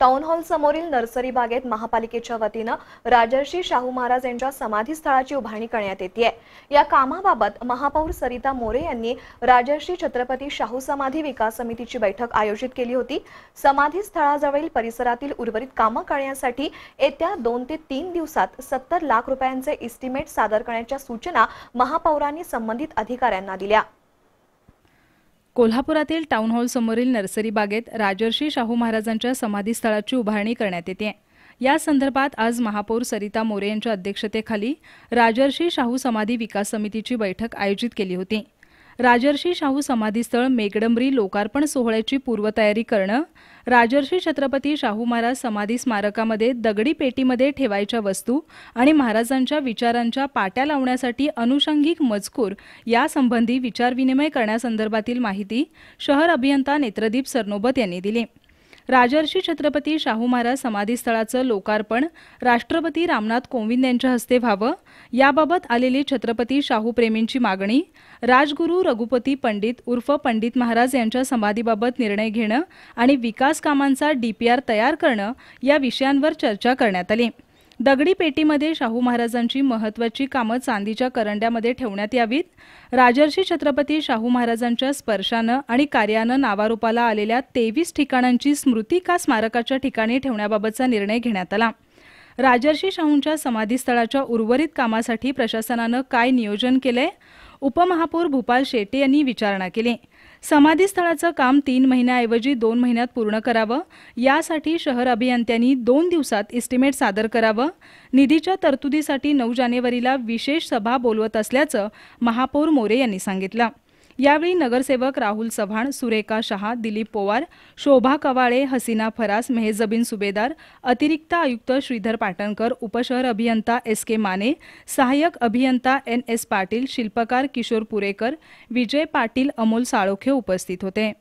town hall समोरील nursery बागेत महापालिकेच्या वतीनं राजर्षी शाहू महाराज यांच्या समाधीस्थळाची उभारणी करण्यात येते या कामाबाबत महापौर सरिता मोरे यांनी राजर्षी छत्रपती शाहू समाधी विकास समितीची बैठक आयोजित केली होती समाधीस्थळाजवळील परिसरातील उर्वरित कामं करण्यासाठी येत्या दोन ते तीन दिवसात सत्तर लाख रुपयांचे इस्टिमेट सादर करण्याच्या सूचना महापौरांनी संबंधित अधिकाऱ्यांना दिल्या कोल्हापुरातील टाउन समोरील नर्सरी बागेत राजर्षी शाहू महाराजांच्या समाधीस्थळाची उभारणी करण्यात येते या संदर्भात आज महापौर सरिता मोरे यांच्या अध्यक्षतेखाली राजर्षी शाहू समाधी विकास समितीची बैठक आयोजित केली होती राजर्षी शाहू समाधीस्थळ मेघडंबरी लोकार्पण सोहळ्याची पूर्वतयारी करणं राजर्षी छत्रपती शाहू महाराज समाधी स्मारकामध्ये दगडी पेटीमध्ये ठेवायच्या वस्तू आणि महाराजांच्या विचारांच्या पाट्या लावण्यासाठी अनुषंगिक मजकूर यासंबंधी विचारविनिमय करण्यासंदर्भातील माहिती शहर अभियंता नेत्रदीप सरनोबत यांनी दिली राजर्षी छत्रपती शाहू महाराज समाधीस्थळाचं लोकार्पण राष्ट्रपती रामनाथ कोविंद यांच्या हस्ते व्हावं याबाबत आलेली छत्रपती शाहू प्रेमींची मागणी राजगुरू रघुपती पंडित उर्फ पंडित महाराज यांच्या समाधीबाबत निर्णय घेणं आणि विकास कामांचा डीपीआर तयार करणं या विषयांवर चर्चा करण्यात आली दगडी पेटीमध्ये शाहू महाराजांची महत्त्वाची कामं चांदीच्या करंड्यामध्ये ठेवण्यात यावीत राजर्षी छत्रपती शाहू महाराजांच्या स्पर्शानं आणि कार्यानं नावारूपाला आलेल्या तेवीस ठिकाणांची स्मृती का स्मारकाच्या ठिकाणी ठेवण्याबाबतचा निर्णय घेण्यात आला राजर्षी शाहूंच्या समाधीस्थळाच्या उर्वरित कामासाठी प्रशासनानं काय नियोजन केलंय उपमहापौर भूपाल शेट्टी यांनी विचारणा केली समाधीस्थळाचं काम तीन महिन्याऐवजी दोन महिन्यात पूर्ण करावं यासाठी शहर अभियंत्यांनी दोन दिवसात इस्टिमेट सादर करावं निधीच्या तरतुदीसाठी नऊ जानेवारीला विशेष सभा बोलवत असल्याचं महापौर मोरे यांनी सांगितलं यावेळी नगरसेवक राहुल चव्हाण सुरेखा शहा दिलीप पोवार शोभा कवाळे हसीना फरास मेहजबीन सुबेदार अतिरिक्त आयुक्त श्रीधर पाटणकर उपशहर अभियंता एस के माने सहाय्यक अभियंता एन एस पाटील शिल्पकार किशोर पुरेकर विजय पाटील अमोल साळोखे उपस्थित होते